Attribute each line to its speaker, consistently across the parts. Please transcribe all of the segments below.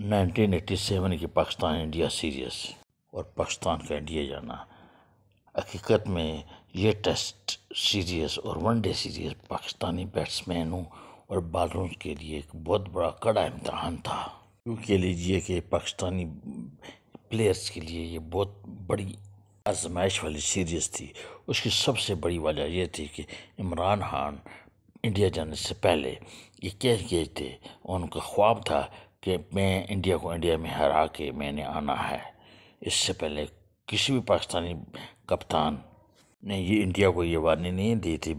Speaker 1: 1987 की Pakistan India series और पाकिस्तान का इंडिया जाना हकीकत में ये टेस्ट सीरीज़ और वनडे सीरीज़ पाकिस्तानी बैट्समैनों और बॉलरों के लिए एक बहुत बड़ा कड़ा इम्तहान था क्योंकि लीजिए कि पाकिस्तानी प्लेयर्स के लिए ये बहुत बड़ी आजमाइश वाली सीरीज़ थी उसकी सबसे बड़ी वजह यह थी कि इमरान खान इंडिया जाने से पहले ये कह गए थे उनका ख्वाब था कि मैं इंडिया को इंडिया में हरा के मैंने आना है इससे पहले किसी भी पाकिस्तानी कप्तान ने ये इंडिया को ये वार्निंग नहीं दी थी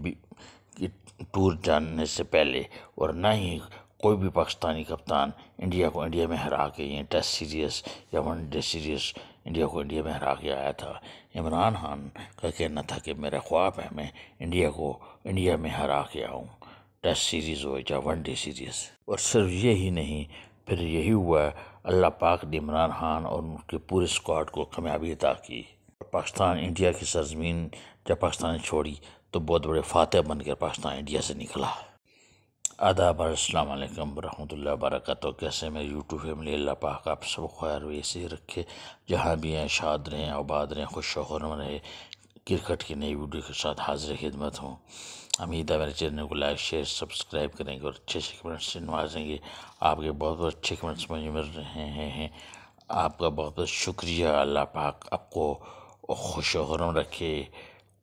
Speaker 1: कि टूर जाने से पहले और ना ही कोई भी पाकिस्तानी कप्तान इंडिया को इंडिया में हरा के ये टेस्ट सीरीज़ या वनडे सीरीज़ इंडिया को इंडिया में हरा के आया था इमरान खान का कहना था कि मेरा ख्वाब है मैं इंडिया को इंडिया में हरा के आऊँ टेस्ट सीरीज़ हो या वनडे सीरीज़ और सिर्फ ये ही नहीं फिर यही हुआ अल्लाह पाक ने इमरान खान और उनके पूरे स्क्वाड को कामयाबी अदा की पाकिस्तान इंडिया की सरजमीन जब पाकिस्तान ने छोड़ी तो बहुत बड़े फातह बनकर पाकिस्तान इंडिया से निकला आदाब अल्लाम वरहमत ला वरक कैसे मेरे यूट्यूब फैमिली अल्लाह पाक आप सब खैर वैसे ही रखे जहाँ भी हैं शाद रहें आबाद रहें खुश रहे क्रिकेट की नई वीडियो के साथ हाजिर खिदमत हूँ अमीद है मेरे चैनल को लाइक शेयर सब्सक्राइब करेंगे और अच्छे अच्छे कमेंट्स नवाजेंगे आपके बहुत बहुत अच्छे कमेंट्स मुझे मिल रहे हैं आपका बहुत बहुत शुक्रिया अल्लाह पाक आपको खुश हरम रखे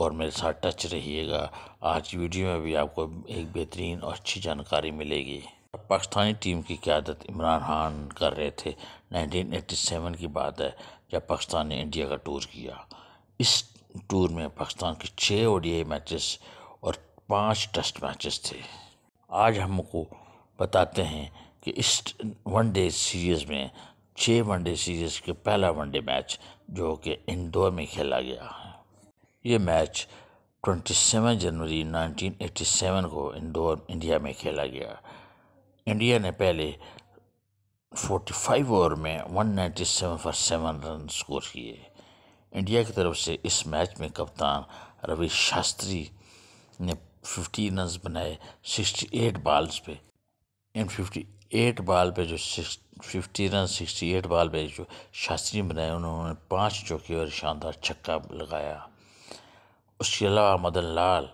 Speaker 1: और मेरे साथ टच रहिएगा आज की वीडियो में भी आपको एक बेहतरीन और अच्छी जानकारी मिलेगी पाकिस्तानी टीम की क्यादत इमरान खान कर रहे थे 1987 की बात है जब पाकिस्तान ने इंडिया का टूर किया इस टूर में पाकिस्तान के छः ओडीआई मैचेस और पांच टेस्ट मैचेस थे आज हमको बताते हैं कि इस वनडे सीरीज़ में छः वनडे सीरीज़ के पहला वनडे मैच जो कि इंदौर में खेला गया है ये मैच 27 जनवरी 1987 को इंदौर इंडिया में खेला गया इंडिया ने पहले 45 ओवर में 197 फॉर सेवन रन स्कोर किए इंडिया की तरफ से इस मैच में कप्तान रवि शास्त्री ने फिफ्टी रन बनाए सिक्सटी एट बॉल्स पे इन फिफ्टी एट बॉल पे जो fifty run sixty eight ball पे जो शास्त्री बनाए उन्होंने पांच चौके और शानदार छक्का लगाया उसके अलावा मदन लाल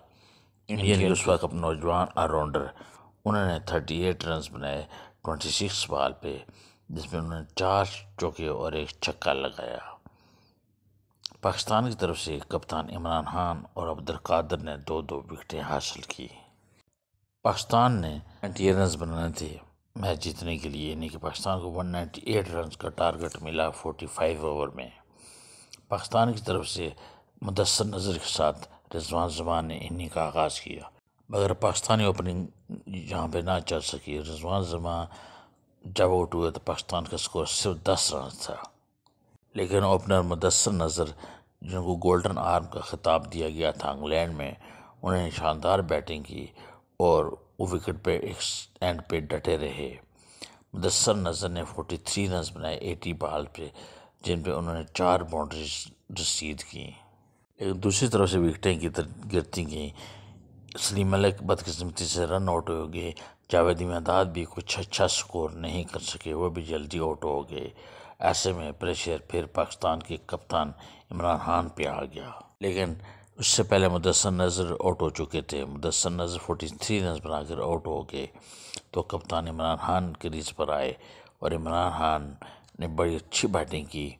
Speaker 1: इंडियन यूसवा कप नौजवान ऑलराउंडर उन्होंने थर्टी एट रन बनाए ट्वेंटी सिक्स बॉल पे जिसमें उन्होंने चार चौके और एक छक्का लगाया पाकिस्तान की तरफ से कप्तान इमरान खान और अब्दुल कादर ने दो दो विकटें हासिल की पाकिस्तान ने नाइन्टी रन बनाने थे मैच जीतने के लिए यानी कि पाकिस्तान को 198 रन का टारगेट मिला 45 ओवर में पाकिस्तान की तरफ से मुदसर नज़र के साथ रिजवान जमान ने इन्हीं का आगाज़ किया मगर पाकिस्तानी ओपनिंग यहाँ पर ना चल सकी रिजवान जमा जब आउट हुए तो पाकिस्तान का स्कोर सिर्फ दस रन था लेकिन ओपनर मुदसर नज़र जिनको गोल्डन आर्म का खिताब दिया गया था इंग्लैंड में उन्होंने शानदार बैटिंग की और वो विकेट पे एक एंड पे डटे रहे मुदसर नज़र ने 43 रन बनाए एटी बाल पे जिन पे उन्होंने चार बाउंड्रीज रसीद की लेकिन दूसरी तरफ से विकटें गिरती गईं सलीम मलिक बदकस्मती से रन आउट हो गए जावेद मदाद भी कुछ अच्छा स्कोर नहीं कर सके वो भी जल्दी आउट हो गए ऐसे में प्रेशर फिर पाकिस्तान के कप्तान इमरान खान पे आ गया लेकिन उससे पहले मुदसर नज़र आउट हो चुके थे Mudassar Nazar forty three run बनाकर आउट हो गए तो कप्तान इमरान खान क्रीज पर आए और इमरान खान ने बड़ी अच्छी बैटिंग की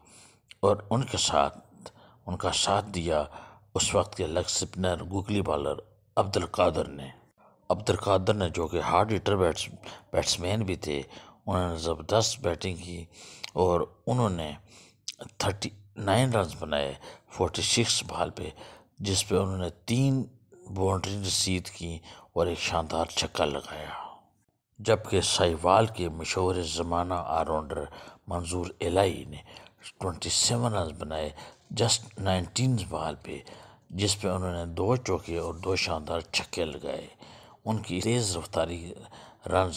Speaker 1: और उनके साथ उनका साथ दिया उस वक्त के लग spinner googly bowler Abdul Qadir ने अब्दुल कादर ने जो कि हार्ड हिटर बैट्स बैट्समैन भी थे उन्होंने ज़बरदस्त बैटिंग की और उन्होंने थर्टी नाइन रन बनाए फोर्टी सिक्स बाल पे जिस पे उन्होंने तीन बाउंड्री रसीद की और एक शानदार छक्का लगाया जबकि साहिवाल के मशहूर ज़माना आलराउंडर मंजूर एलाई ने ट्वेंटी सेवन रन बनाए जस्ट नाइनटीन बाल पे जिस पे उन्होंने दो चौके और दो शानदार छक्के लगाए उनकी तेज़ रफ्तारी रन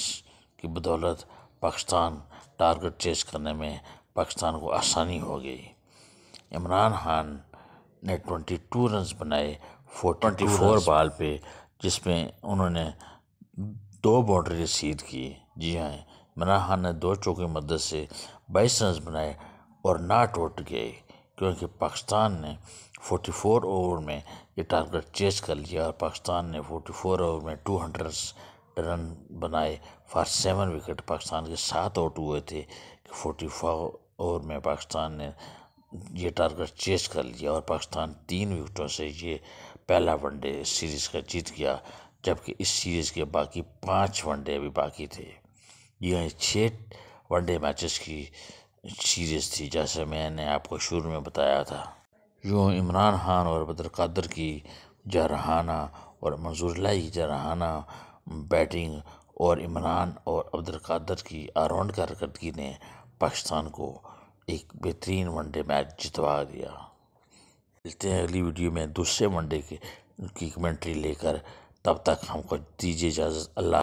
Speaker 1: की बदौलत पाकिस्तान टारगेट चेस करने में पाकिस्तान को आसानी हो गई इमरान खान ने ट्वेंटी टू रन बनाए फोर ट्वेंटी फोर बॉल पे जिसमें उन्होंने दो बाउंड्री रसीद की जी हाँ इमरान खान ने दो चौकी मदद से बाईस रन बनाए और नाट आउट गए क्योंकि पाकिस्तान ने 44 ओवर में ये टारगेट चेस कर लिया और पाकिस्तान ने 44 ओवर में टू हंड्रेड रन बनाए फॉर सेवन विकेट पाकिस्तान के सात आउट हुए थे फोर्टी फोर ओवर में पाकिस्तान ने ये टारगेट चेस कर लिया और पाकिस्तान तीन विकेटों से ये पहला वनडे सीरीज़ का जीत गया जबकि इस सीरीज़ के बाकी पाँच वनडे अभी बाकी थे यह छः वनडे मैचेस की सीरीज़ थी जैसे मैंने आपको शुरू में बताया था यूँ इमरान खान और बदरकादर की जरहाना और मंजूर लाई की जरहाना बैटिंग और इमरान और अब्दुल की आरोहण कारकर्दगी ने पाकिस्तान को एक बेहतरीन वनडे मैच जितवा दिया मिलते हैं अगली वीडियो में दूसरे वनडे के की कमेंट्री लेकर तब तक हमको दीजिए इजाज़त अल्लाह